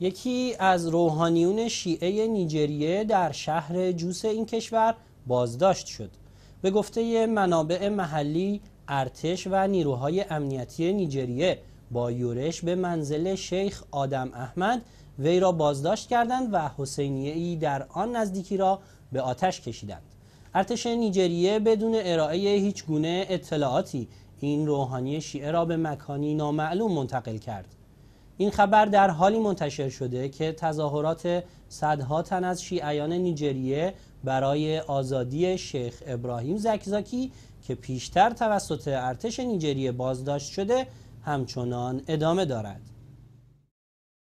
یکی از روحانیون شیعه نیجریه در شهر جوس این کشور بازداشت شد به گفته منابع محلی ارتش و نیروهای امنیتی نیجریه با یورش به منزل شیخ آدم احمد وی را بازداشت کردند و حسینیه ای در آن نزدیکی را به آتش کشیدند ارتش نیجریه بدون ارائه هیچ گونه اطلاعاتی این روحانی شیعه را به مکانی نامعلوم منتقل کرد این خبر در حالی منتشر شده که تظاهرات صدها تن از شیعیان نیجریه برای آزادی شیخ ابراهیم زکزاکی که پیشتر توسط ارتش نیجریه بازداشت شده همچنان ادامه دارد.